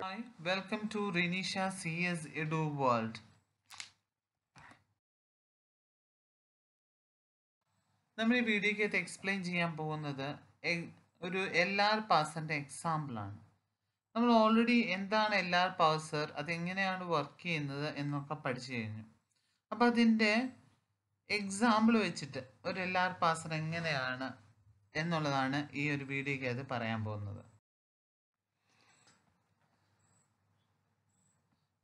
Hi, welcome to Renisha CS Edu World. നമ്മൾ ഈ വീഡിയോക്കകത്ത് explain ചെയ്യാൻ പോകുന്നത് ഒരു എൽ ആർ പാസറിൻ്റെ എക്സാമ്പിളാണ് നമ്മൾ ഓൾറെഡി എന്താണ് എൽ ആർ പാസർ അതെങ്ങനെയാണ് വർക്ക് ചെയ്യുന്നത് എന്നൊക്കെ പഠിച്ചു കഴിഞ്ഞു അപ്പം അതിൻ്റെ എക്സാമ്പിൾ വെച്ചിട്ട് ഒരു എൽ ആർ പാസർ എങ്ങനെയാണ് എന്നുള്ളതാണ് ഈ ഒരു വീഡിയോയ്ക്ക് അത് പറയാൻ പോകുന്നത്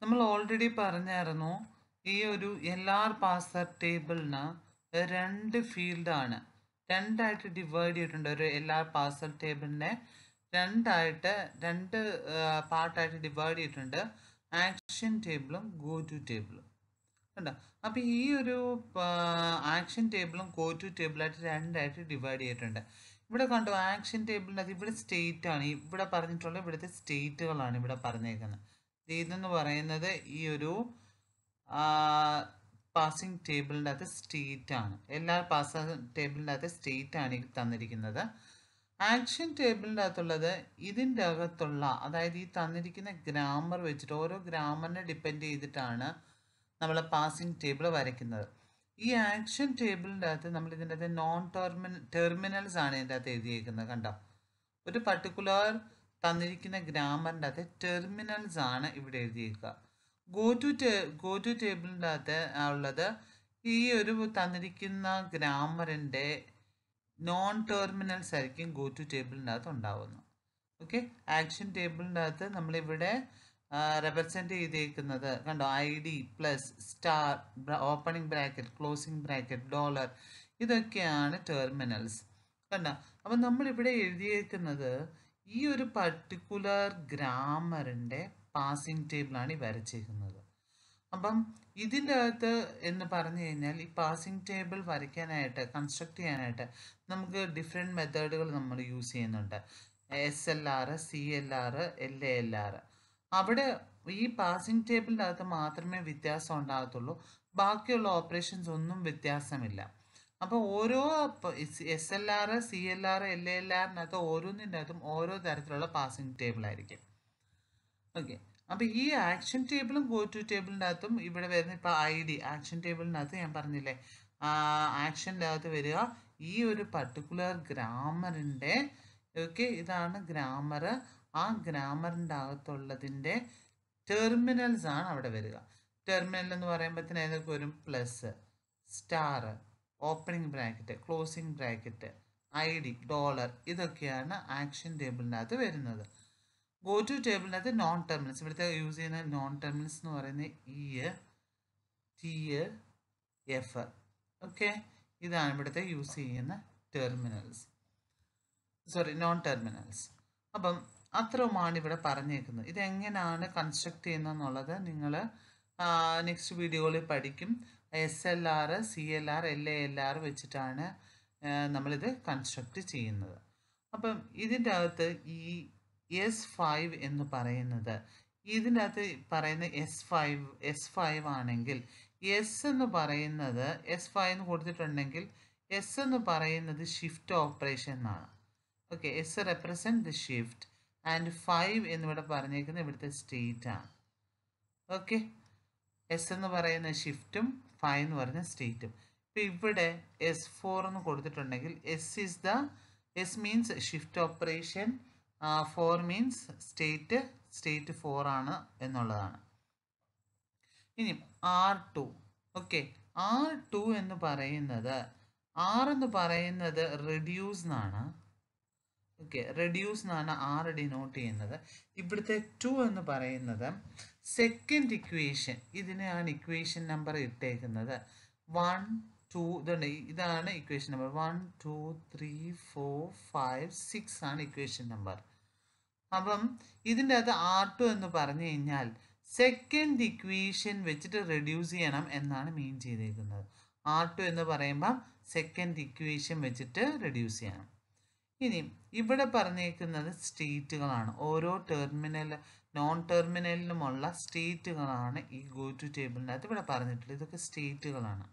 നമ്മൾ ഓൾറെഡി പറഞ്ഞായിരുന്നു ഈ ഒരു എൽ ആർ പാസർ ടേബിളിന് രണ്ട് ഫീൽഡാണ് രണ്ടായിട്ട് ഡിവൈഡ് ചെയ്തിട്ടുണ്ട് ഒരു എൽ ആർ പാസർ ടേബിളിനെ രണ്ടായിട്ട് രണ്ട് പാർട്ടായിട്ട് ഡിവൈഡ് ചെയ്തിട്ടുണ്ട് ആക്ഷൻ ടേബിളും ഗോ ടു ടേബിളും കണ്ടോ അപ്പോൾ ഈ ഒരു ആക്ഷൻ ടേബിളും ഗോ ടു ടേബിളായിട്ട് രണ്ടായിട്ട് ഡിവൈഡ് ചെയ്തിട്ടുണ്ട് ഇവിടെ കണ്ടോ ആക്ഷൻ അത് ഇവിടെ സ്റ്റേറ്റ് ആണ് ഇവിടെ പറഞ്ഞിട്ടുള്ള ഇവിടുത്തെ സ്റ്റേറ്റുകളാണ് ഇവിടെ പറഞ്ഞേക്കുന്നത് ഇതെന്ന് പറയുന്നത് ഈ ഒരു പാസിംഗ് ടേബിളിൻ്റെ അകത്ത് സ്റ്റേറ്റ് ആണ് എല്ലാ പാസ് ടേബിളിൻ്റെ അകത്ത് സ്റ്റേറ്റ് ആണ് തന്നിരിക്കുന്നത് ആക്ഷൻ ടേബിളിൻ്റെ അകത്തുള്ളത് ഇതിൻ്റെ അകത്തുള്ള അതായത് ഈ തന്നിരിക്കുന്ന ഗ്രാമർ വെച്ചിട്ട് ഓരോ ഗ്രാമറിനെ ഡിപ്പെൻഡ് ചെയ്തിട്ടാണ് നമ്മൾ പാസിംഗ് ടേബിൾ വരയ്ക്കുന്നത് ഈ ആക്ഷൻ ടേബിളിൻ്റെ അകത്ത് നമ്മൾ ഇതിൻ്റെ അകത്ത് നോൺ ടെർമിനൽ ടെർമിനൽസ് ആണ് ഇതിൻ്റെ അകത്ത് എഴുതിയേക്കുന്നത് കണ്ടോ ഒരു പർട്ടിക്കുലർ തന്നിരിക്കുന്ന ഗ്രാമറിൻ്റെ അകത്ത് ടെർമിനൽസ് ആണ് ഇവിടെ എഴുതിയേക്കുക ഗോ ടു ടേ ഗോ ടു ടേബിളിൻ്റെ അകത്ത് ഉള്ളത് ഈ ഒരു തന്നിരിക്കുന്ന ഗ്രാമറിൻ്റെ നോൺ ടെർമിനൽസ് ആയിരിക്കും ഗോ ടു ടേബിളിൻ്റെ അകത്ത് ഉണ്ടാവുന്നത് ഓക്കെ ആക്ഷൻ ടേബിളിൻ്റെ അകത്ത് നമ്മളിവിടെ റെപ്രസെൻ്റ് ചെയ്തേക്കുന്നത് കണ്ടോ I D plus star opening bracket closing bracket dollar ഇതൊക്കെയാണ് ടെർമിനൽസ് കണ്ടോ അപ്പം നമ്മളിവിടെ എഴുതിയേക്കുന്നത് ഈ ഒരു പർട്ടിക്കുലർ ഗ്രാമറിൻ്റെ പാസിംഗ് ടേബിളാണ് ഈ വരച്ചിരിക്കുന്നത് അപ്പം ഇതിൻ്റെ അകത്ത് എന്ന് പറഞ്ഞു കഴിഞ്ഞാൽ ഈ പാസിംഗ് ടേബിൾ വരയ്ക്കാനായിട്ട് കൺസ്ട്രക്ട് ചെയ്യാനായിട്ട് നമുക്ക് ഡിഫറെൻറ്റ് മെത്തേഡുകൾ നമ്മൾ യൂസ് ചെയ്യുന്നുണ്ട് S L R C L R L A L R അവിടെ ഈ പാസിംഗ് ടേബിളിൻ്റെ അകത്ത് മാത്രമേ വ്യത്യാസം ഉണ്ടാകത്തുള്ളൂ ബാക്കിയുള്ള ഓപ്പറേഷൻസ് ഒന്നും വ്യത്യാസമില്ല അപ്പോൾ ഓരോ S L R C L R L L ആറിനകത്ത് ഓരോന്നിൻ്റെ അകത്തും ഓരോ തരത്തിലുള്ള പാസിംഗ് ടേബിൾ ആയിരിക്കും ഓക്കെ അപ്പോൾ ഈ ആക്ഷൻ ടേബിളും ഗോ ടു ടേബിളിൻ്റെ അകത്തും ഇവിടെ വരുന്ന ഇപ്പൊ ഐ ഡി ആക്ഷൻ ടേബിളിനകത്ത് ഞാൻ പറഞ്ഞില്ലേ ആക്ഷൻ്റെ അകത്ത് വരിക ഈ ഒരു പർട്ടിക്കുലർ ഗ്രാമറിൻ്റെ ഓക്കെ ഇതാണ് ഗ്രാമർ ആ ഗ്രാമറിൻ്റെ അകത്തുള്ളതിൻ്റെ ടെർമിനൽസ് ആണ് അവിടെ വരിക ടെർമിനൽ എന്ന് പറയുമ്പോഴത്തേന് ഏതൊക്കെ വരും plus star opening bracket closing bracket I D dollar ഇതൊക്കെയാണ് ആക്ഷൻ ടേബിളിനകത്ത് വരുന്നത് ഗോ ടു ടേബിളിനകത്ത് നോൺ ടെർമിനൽസ് ഇവിടുത്തെ യൂസ് ചെയ്യുന്ന നോൺ ടെർമിനൽസ് എന്ന് പറയുന്നത് ഇ ടി എഫ് ഓക്കെ ഇതാണ് ഇവിടുത്തെ യൂസ് ചെയ്യുന്ന ടെർമിനൽസ് സോറി നോൺ ടെർമിനൽസ് അപ്പം അത്രയുമാണ് ഇവിടെ പറഞ്ഞേക്കുന്നത് ഇതെങ്ങനെയാണ് കൺസ്ട്രക്ട് ചെയ്യുന്നത് എന്നുള്ളത് നിങ്ങൾ നെക്സ്റ്റ് വീഡിയോയിൽ പഠിക്കും S L R C L R L A L R വെച്ചിട്ടാണ് നമ്മളിത് കൺസ്ട്രക്റ്റ് ചെയ്യുന്നത് അപ്പം ഇതിൻ്റെ അകത്ത് ഈ എസ് ഫൈവ് എന്ന് പറയുന്നത് ഇതിൻ്റെ അകത്ത് പറയുന്ന എസ് ഫൈവ് എസ് ഫൈവ് ആണെങ്കിൽ എസ് എന്ന് പറയുന്നത് എസ് ഫൈവ് എന്ന് കൊടുത്തിട്ടുണ്ടെങ്കിൽ എസ് എന്ന് പറയുന്നത് ഷിഫ്റ്റ് ഓപ്പറേഷൻ എന്നാണ് okay S represent the shift and five എന്നിവിടെ പറഞ്ഞേക്കുന്നത് ഇവിടുത്തെ സ്റ്റേറ്റ് ആണ് ഓക്കെ എസ് എന്ന് പറയുന്ന ഷിഫ്റ്റും ഫൈവ് എന്ന് പറഞ്ഞ സ്റ്റേറ്റും ഇപ്പോൾ ഇവിടെ എസ് ഫോർ എന്ന് കൊടുത്തിട്ടുണ്ടെങ്കിൽ S is the S means shift operation four means state state four ആണ് എന്നുള്ളതാണ് ഇനി R two okay R two എന്ന് പറയുന്നത് ആർ എന്ന് പറയുന്നത് റെഡ്യൂസ് എന്നാണ് ഓക്കെ റെഡ്യൂസ് എന്നാണ് ആൾറെഡി ഡിനോട്ട് ചെയ്യുന്നത് ഇവിടുത്തെ ടു എന്ന് പറയുന്നത് സെക്കൻഡ് ഇക്വേഷൻ ഇതിനെയാണ് ഇക്വേഷൻ നമ്പർ ഇട്ടേക്കുന്നത് വൺ ടു ഇതുണ്ട് ഇതാണ് equation number one two three four five six ആണ് ഇക്വേഷൻ നമ്പർ അപ്പം ഇതിൻ്റെ അത് ആർ ടു എന്ന് പറഞ്ഞു കഴിഞ്ഞാൽ സെക്കൻഡ് ഇക്വേഷൻ വെച്ചിട്ട് റെഡ്യൂസ് ചെയ്യണം എന്നാണ് മീൻ ചെയ്തേക്കുന്നത് ആർ ടു എന്ന് പറയുമ്പം സെക്കൻഡ് ഇക്വേഷൻ വെച്ചിട്ട് റെഡ്യൂസ് ചെയ്യണം ഇനിയും ഇവിടെ പറഞ്ഞേക്കുന്നത് സ്റ്റേറ്റുകളാണ് ഓരോ ടെർമിനൽ നോൺ ടെർമിനലിനുമുള്ള സ്റ്റേറ്റുകളാണ് ഈ ഗോ ടു ടേബിളിനകത്ത് ഇവിടെ പറഞ്ഞിട്ടുള്ളത് ഇതൊക്കെ സ്റ്റേറ്റുകളാണ്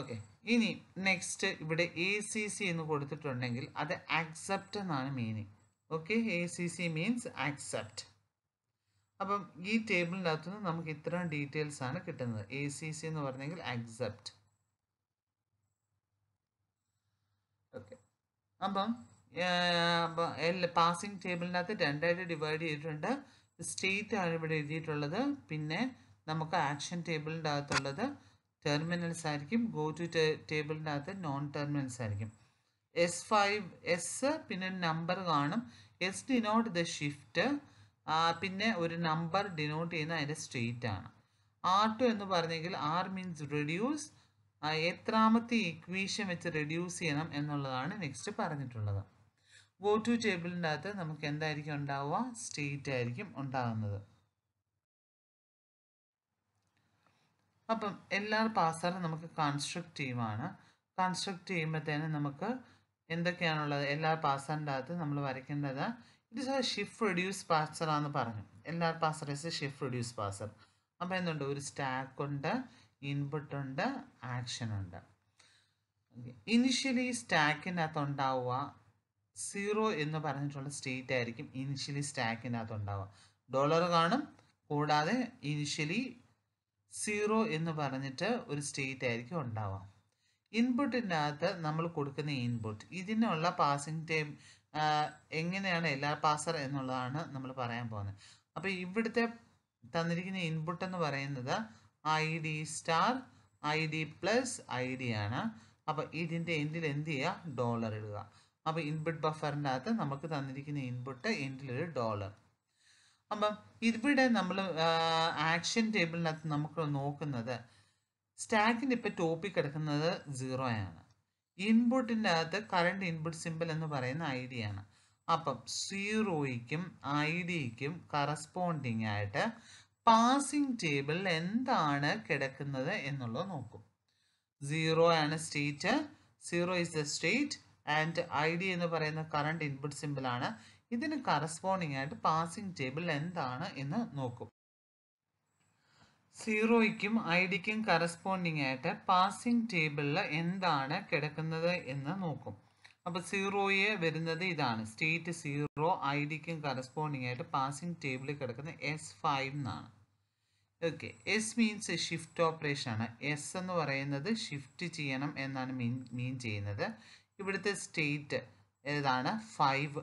ഓക്കെ ഇനി നെക്സ്റ്റ് ഇവിടെ എ സി സി എന്ന് കൊടുത്തിട്ടുണ്ടെങ്കിൽ അത് ആക്സെപ്റ്റ് എന്നാണ് meaning okay A C C means accept അപ്പം ഈ ടേബിളിനകത്തുനിന്ന് നമുക്ക് ഇത്രയും ഡീറ്റെയിൽസ് ആണ് കിട്ടുന്നത് എ സി സി എന്ന് പറഞ്ഞെങ്കിൽ ആക്സെപ്റ്റ് അപ്പം പാസിംഗ് ടേബിളിനകത്ത് രണ്ടായിട്ട് ഡിവൈഡ് ചെയ്തിട്ടുണ്ട് സ്റ്റേറ്റ് ആണ് ഇവിടെ എഴുതിയിട്ടുള്ളത് പിന്നെ നമുക്ക് ആക്ഷൻ ടേബിളിൻ്റെ അകത്തുള്ളത് ടെർമിനൽസ് ആയിരിക്കും ഗോ ടു ടേബിളിൻ്റെ അകത്ത് നോൺ ടെർമിനൽസ് ആയിരിക്കും എസ് ഫൈവ് എസ് പിന്നെ ഒരു നമ്പർ കാണും എസ് ഡിനോട്ട് ദ ഷിഫ്റ്റ് പിന്നെ ഒരു നമ്പർ ഡിനോട്ട് ചെയ്യുന്ന അതിൻ്റെ സ്റ്റേറ്റ് ആണ് ആർ ടു എന്ന് പറഞ്ഞെങ്കിൽ ആർ മീൻസ് റെഡ്യൂസ് എത്രാമത്തെ ഇക്വേഷൻ വെച്ച് റെഡ്യൂസ് ചെയ്യണം എന്നുള്ളതാണ് നെക്സ്റ്റ് പറഞ്ഞിട്ടുള്ളത് ഗോ ടു ടേബിളിൻ്റെ അകത്ത് നമുക്ക് എന്തായിരിക്കും ഉണ്ടാവുക സ്റ്റേറ്റ് ആയിരിക്കും ഉണ്ടാകുന്നത് അപ്പം എല്ലാ പാസറും നമുക്ക് കൺസ്ട്രക്ട് ചെയ്യുവാണ് കൺസ്ട്രക്ട് ചെയ്യുമ്പോഴത്തേനും നമുക്ക് എന്തൊക്കെയാണുള്ളത് എല്ലാ പാസറിൻ്റെ അകത്ത് നമ്മൾ വരയ്ക്കേണ്ടത് ഇത് ഷിഫ്റ്റ് റെഡ്യൂസ് പാസറാന്ന് പറഞ്ഞു എല്ലാ parser is shift reduce parser അപ്പം എന്തുണ്ട് ഒരു സ്റ്റാക്ക് ഉണ്ട് ഇൻപുട്ട് ഉണ്ട് ആക്ഷൻ ഉണ്ട് ഇനിഷ്യലി സ്റ്റാക്കിനകത്ത് ഉണ്ടാവുക സീറോ എന്ന് പറഞ്ഞിട്ടുള്ള സ്റ്റേറ്റ് ആയിരിക്കും ഇനിഷ്യലി സ്റ്റാക്കിനകത്ത് ഉണ്ടാവുക ഡോളർ കാണും കൂടാതെ ഇനിഷ്യലി സീറോ എന്ന് പറഞ്ഞിട്ട് ഒരു സ്റ്റേറ്റ് ആയിരിക്കും ഉണ്ടാവുക ഇൻപുട്ടിനകത്ത് നമ്മൾ കൊടുക്കുന്ന ഇൻപുട്ട് ഇതിനുള്ള പാസിംഗ് ടൈം എങ്ങനെയാണ് എല്ലാ പാസർ എന്നുള്ളതാണ് നമ്മൾ പറയാൻ പോകുന്നത് അപ്പോൾ ഇവിടുത്തെ തന്നിരിക്കുന്ന ഇൻപുട്ട് എന്ന് പറയുന്നത് I D star I D plus I D ആണ് അപ്പോൾ ഇതിൻ്റെ എൻഡിൽ എന്ത് ചെയ്യുക ഡോളർ ഇടുക അപ്പോൾ ഇൻപുട്ട് ബഫറിൻ്റെ അകത്ത് നമുക്ക് തന്നിരിക്കുന്ന ഇൻപുട്ട് എൻഡിലൊരു ഡോളർ അപ്പം ഇവിടെ നമ്മൾ ആക്ഷൻ ടേബിളിനകത്ത് നമുക്ക് നോക്കുന്നത് സ്റ്റാക്കിൻ്റെ ഇപ്പോൾ ടോപ്പിക് കിടക്കുന്നത് സീറോ ആണ് ഇൻപുട്ടിൻ്റെ അകത്ത് കറണ്ട് ഇൻപുട്ട് സിമ്പിൾ എന്ന് പറയുന്ന ഐ ഡി ആണ് അപ്പം സീറോയ്ക്കും ഐ ഡിക്കും കറസ്പോണ്ടിങ് ആയിട്ട് പാസിംഗ് ടേബിളിൽ എന്താണ് കിടക്കുന്നത് എന്നുള്ളത് നോക്കും സീറോ ആണ് state zero is the state and I D എന്ന് പറയുന്ന കറണ്ട് ഇൻപുട്ട് സിമ്പിൾ ആണ് ഇതിന് കറസ്പോണ്ടിങ് ആയിട്ട് പാസിംഗ് ടേബിൾ എന്താണ് എന്ന് നോക്കും സീറോയ്ക്കും ഐ ഡിക്കും കറസ്പോണ്ടിങ് ആയിട്ട് പാസിംഗ് ടേബിളിൽ എന്താണ് കിടക്കുന്നത് എന്ന് നോക്കും അപ്പോൾ സീറോയെ വരുന്നത് ഇതാണ് സ്റ്റേറ്റ് സീറോ ഐ ഡിക്കും കറസ്പോണ്ടിങ് ആയിട്ട് പാസിംഗ് ടേബിളിൽ കിടക്കുന്ന എസ് ഫൈവ് എന്നാണ് okay S means shift operation ആണ് എസ് എന്ന് പറയുന്നത് ഷിഫ്റ്റ് ചെയ്യണം എന്നാണ് മീൻ മീൻ ചെയ്യുന്നത് ഇവിടുത്തെ സ്റ്റേറ്റ് ഏതാണ് ഫൈവ്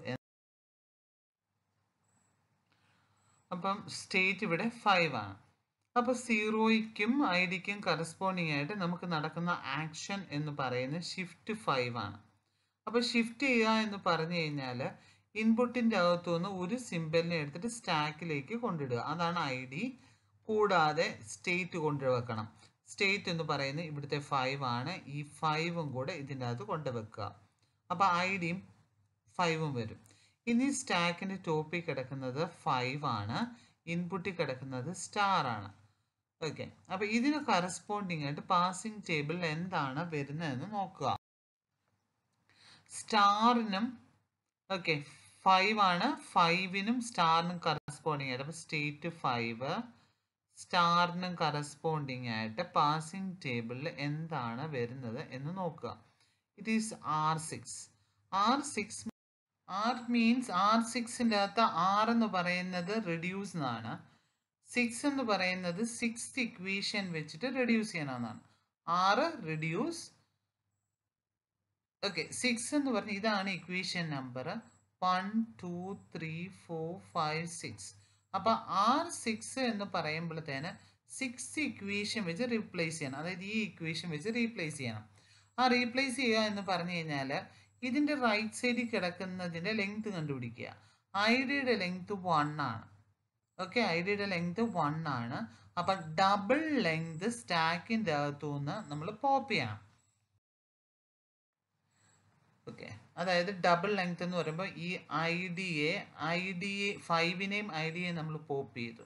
അപ്പം സ്റ്റേറ്റ് ഇവിടെ ഫൈവ് ആണ് അപ്പോൾ സീറോയ്ക്കും ഐ ഡിക്കും കറസ്പോണ്ടിങ് ആയിട്ട് നമുക്ക് നടക്കുന്ന ആക്ഷൻ എന്ന് പറയുന്നത് ഷിഫ്റ്റ് ഫൈവ് ആണ് അപ്പോൾ ഷിഫ്റ്റ് ചെയ്യുക എന്ന് പറഞ്ഞു കഴിഞ്ഞാൽ ഇൻപുട്ടിന്റെ അകത്തുനിന്ന് ഒരു സിമ്പലിനെ എടുത്തിട്ട് സ്റ്റാക്കിലേക്ക് കൊണ്ടിടുക അതാണ് ഐ ഡി കൂടാതെ സ്റ്റേറ്റ് കൊണ്ടുവെക്കണം സ്റ്റേറ്റ് എന്ന് പറയുന്നത് ഇവിടുത്തെ ഫൈവ് ആണ് ഈ ഫൈവും കൂടെ ഇതിൻ്റെ അകത്ത് കൊണ്ടുവെക്കുക അപ്പോൾ ഐ ഡിയും ഫൈവും വരും ഇനി സ്റ്റാക്കിന്റെ ടോപ്പിൽ കിടക്കുന്നത് ഫൈവ് ആണ് ഇൻപുട്ടിൽ കിടക്കുന്നത് സ്റ്റാർ ആണ് ഓക്കെ അപ്പോൾ ഇതിന് കറസ്പോണ്ടിങ് ആയിട്ട് പാസിംഗ് ടേബിളിൽ എന്താണ് വരുന്നതെന്ന് നോക്കുക സ്റ്റാറിനും ഓക്കെ ഫൈവ് ആണ് ഫൈവിനും സ്റ്റാറിനും കറസ്പോണ്ടിങ് ആയിട്ട് അപ്പോൾ സ്റ്റേറ്റ് ഫൈവ് സ്റ്റാറിനും കറസ്പോണ്ടിങ് ആയിട്ട് പാസിംഗ് ടേബിളിൽ എന്താണ് വരുന്നത് എന്ന് നോക്കുക it is R six R six R means R സിക്സിൻ്റെ അകത്ത് ആർ എന്ന് പറയുന്നത് റെഡ്യൂസ് എന്നാണ് സിക്സ് എന്ന് പറയുന്നത് സിക്സ് ഇക്വേഷൻ വെച്ചിട്ട് റെഡ്യൂസ് ചെയ്യണമെന്നാണ് ആറ് റെഡ്യൂസ് ഓക്കെ സിക്സ് എന്ന് പറഞ്ഞ ഇതാണ് equation number one two three four five six അപ്പോൾ ആർ സിക്സ് എന്ന് പറയുമ്പോഴത്തേന് സിക്സ് ഇക്വേഷൻ വെച്ച് റീപ്ലേസ് ചെയ്യണം അതായത് ഈ ഇക്വേഷൻ വെച്ച് റീപ്ലേസ് ചെയ്യണം ആ റീപ്ലേസ് ചെയ്യുക എന്ന് പറഞ്ഞു കഴിഞ്ഞാൽ ഇതിൻ്റെ റൈറ്റ് സൈഡിൽ കിടക്കുന്നതിൻ്റെ ലെങ്ത് കണ്ടുപിടിക്കുക ഡിയുടെ ലെങ്ത് വൺ ആണ് ഓക്കെ ഡിയുടെ ലെങ്ത് വൺ ആണ് അപ്പം ഡബിൾ ലെങ്ത് സ്റ്റാക്കിൻ്റെ അകത്തുനിന്ന് നമ്മൾ പോപ്പ് ചെയ്യണം ഓക്കെ അതായത് ഡബിൾ ലെങ്ത് എന്ന് പറയുമ്പോൾ ഈ ഐ എ ഐ ഡി ഫൈവിനെയും ഐ എ നമ്മൾ പോപ്പ് ചെയ്തു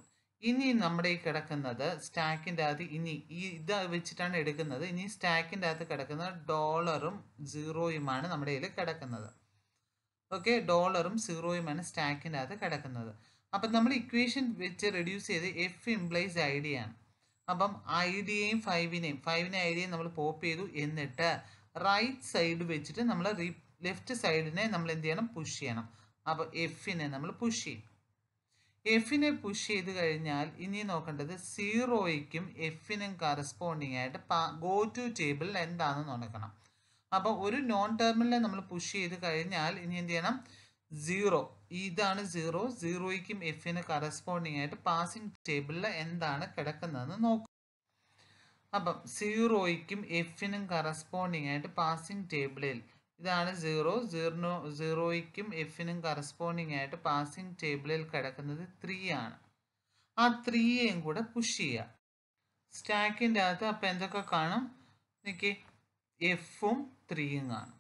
ഇനി നമ്മുടെ ഈ കിടക്കുന്നത് സ്റ്റാക്കിൻ്റെ അകത്ത് ഇനി ഈ ഇത് വെച്ചിട്ടാണ് എടുക്കുന്നത് ഇനി സ്റ്റാക്കിൻ്റെ അകത്ത് കിടക്കുന്ന ഡോളറും സീറോയുമാണ് നമ്മുടെ കയ്യിൽ കിടക്കുന്നത് ഓക്കെ ഡോളറും സീറോയുമാണ് സ്റ്റാക്കിൻ്റെ അകത്ത് കിടക്കുന്നത് അപ്പം നമ്മൾ ഇക്വേഷൻ വെച്ച് റെഡ്യൂസ് ചെയ്ത് എഫ് ഇംപ്ലൈസ് ഡി ആണ് അപ്പം ഐഡിയയും ഫൈവിനെയും ഫൈവിനെ ഐഡിയയും നമ്മൾ പോപ്പ് ചെയ്തു എന്നിട്ട് റൈറ്റ് സൈഡ് വെച്ചിട്ട് നമ്മൾ ലെഫ്റ്റ് സൈഡിനെ നമ്മൾ എന്ത് ചെയ്യണം പുഷ് ചെയ്യണം അപ്പോൾ എഫിനെ നമ്മൾ പുഷ് ചെയ്യും എഫിനെ പുഷ് ചെയ്ത് കഴിഞ്ഞാൽ ഇനി നോക്കേണ്ടത് സീറോയ്ക്കും എഫിനും കറസ്പോണ്ടിങ് ആയിട്ട് ഗോ ടു ടേബിൾ എന്താണെന്ന് നോക്കണം അപ്പോൾ ഒരു നോൺ ടെർമിനൽ നമ്മൾ പുഷ് ചെയ്ത് കഴിഞ്ഞാൽ ഇനി എന്ത് ചെയ്യണം സീറോ ഇതാണ് സീറോ സീറോയ്ക്കും എഫിന് കറസ്പോണ്ടിങ് ആയിട്ട് പാസിംഗ് ടേബിളിൽ എന്താണ് കിടക്കുന്നതെന്ന് നോക്കുക അപ്പം സീറോയ്ക്കും എഫിനും കറസ്പോണ്ടിങ് ആയിട്ട് പാസിംഗ് ടേബിളിൽ ഇതാണ് സീറോ സീറോ സീറോയ്ക്കും എഫിനും കറസ്പോണ്ടിങ് ആയിട്ട് പാസിംഗ് ടേബിളിൽ കിടക്കുന്നത് ത്രീ ആണ് ആ ത്രീയെയും കൂടെ പുഷ് ചെയ്യുക സ്റ്റാക്കിൻ്റെ അകത്ത് അപ്പം എന്തൊക്കെ കാണും എനിക്ക് എഫും ത്രീയും കാണും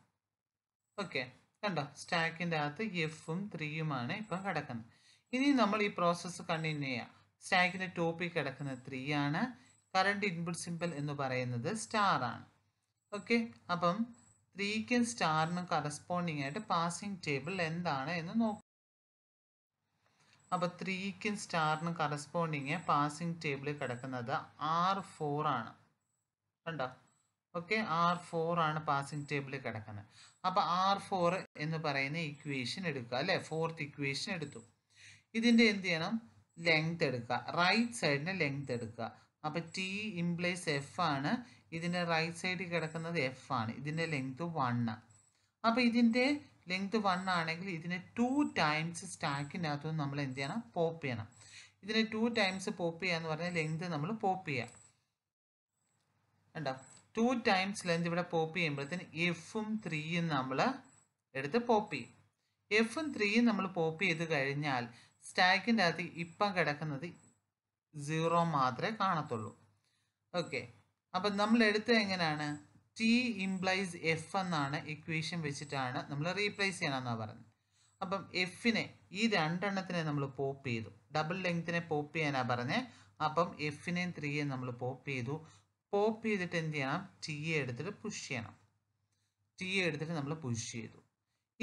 ഓക്കെ കണ്ടോ സ്റ്റാക്കിൻ്റെ അകത്ത് എഫും ത്രീയുമാണ് ഇപ്പം കിടക്കുന്നത് ഇനി നമ്മൾ ഈ പ്രോസസ്സ് കണ്ടിന്യൂ ചെയ്യാം സ്റ്റാക്കിൻ്റെ ടോപ്പിൽ കിടക്കുന്നത് ത്രീ ആണ് കറണ്ട് ഇൻപുട്ട് സിമ്പിൾ എന്ന് പറയുന്നത് സ്റ്റാർ ആണ് ഓക്കെ അപ്പം ത്രീക്കും സ്റ്റാറിനും കറസ്പോണ്ടിങ് ആയിട്ട് പാസിംഗ് ടേബിൾ എന്താണ് എന്ന് നോക്കും അപ്പോൾ ത്രീക്കും സ്റ്റാറിനും കറസ്പോണ്ടിങ് പാസിംഗ് ടേബിളിൽ കിടക്കുന്നത് ആർ ഫോർ ആണ് കണ്ടോ ഓക്കെ ആർ ഫോർ ആണ് പാസിംഗ് ടേബിളിൽ കിടക്കുന്നത് അപ്പോൾ ആർ ഫോർ എന്ന് പറയുന്ന ഇക്വേഷൻ എടുക്കുക അല്ലേ ഫോർത്ത് ഇക്വേഷൻ എടുത്തു ഇതിൻ്റെ എന്ത് ചെയ്യണം ലെങ്ത് എടുക്കുക റൈറ്റ് സൈഡിന് ലെങ്ത് എടുക്കുക അപ്പോൾ ടി ഇംപ്ലേസ് എഫ് ആണ് ഇതിൻ്റെ റൈറ്റ് സൈഡിൽ കിടക്കുന്നത് എഫ് ആണ് ഇതിൻ്റെ ലെങ്ത് വൺ അപ്പോൾ ഇതിൻ്റെ ലെങ്ത് വൺ ആണെങ്കിൽ ഇതിനെ ടു ടൈംസ് സ്റ്റാക്കിനകത്തു നമ്മൾ എന്ത് ചെയ്യണം പോപ്പ് ചെയ്യണം ഇതിനെ ടു ടൈംസ് പോപ്പ് ചെയ്യുക എന്ന് പറഞ്ഞാൽ ലെങ്ത് നമ്മൾ പോപ്പ് ചെയ്യുക കണ്ടോ ടു ടൈംസ് ലെങ്ത് ഇവിടെ പോപ്പ് ചെയ്യുമ്പോഴത്തേന് എഫും ത്രീയും നമ്മൾ എടുത്ത് പോപ്പ് ചെയ്യും എഫും ത്രീയും നമ്മൾ പോപ്പ് ചെയ്ത് കഴിഞ്ഞാൽ സ്റ്റാക്കിൻ്റെ അകത്ത് ഇപ്പം കിടക്കുന്നത് സീറോ മാത്രമേ കാണത്തുള്ളൂ ഓക്കെ അപ്പം നമ്മൾ എടുത്ത് എങ്ങനെയാണ് ടി ഇംപ്ലൈസ് എഫ് എന്നാണ് ഇക്വേഷൻ വെച്ചിട്ടാണ് നമ്മൾ റീപ്ലേസ് ചെയ്യണമെന്നാണ് പറഞ്ഞത് അപ്പം എഫിനെ ഈ രണ്ടെണ്ണത്തിനെ നമ്മൾ പോപ്പ് ചെയ്തു ഡബിൾ ലെങ്ത്തിനെ പോപ്പ് ചെയ്യാനാണ് പറഞ്ഞത് അപ്പം എഫിനെയും ത്രീയെയും നമ്മൾ പോപ്പ് ചെയ്തു പോപ്പ് ചെയ്തിട്ട് എന്ത് ചെയ്യണം ടി എ എടുത്തിട്ട് പുഷ് ചെയ്യണം ടി എ എടുത്തിട്ട് നമ്മൾ പുഷ് ചെയ്തു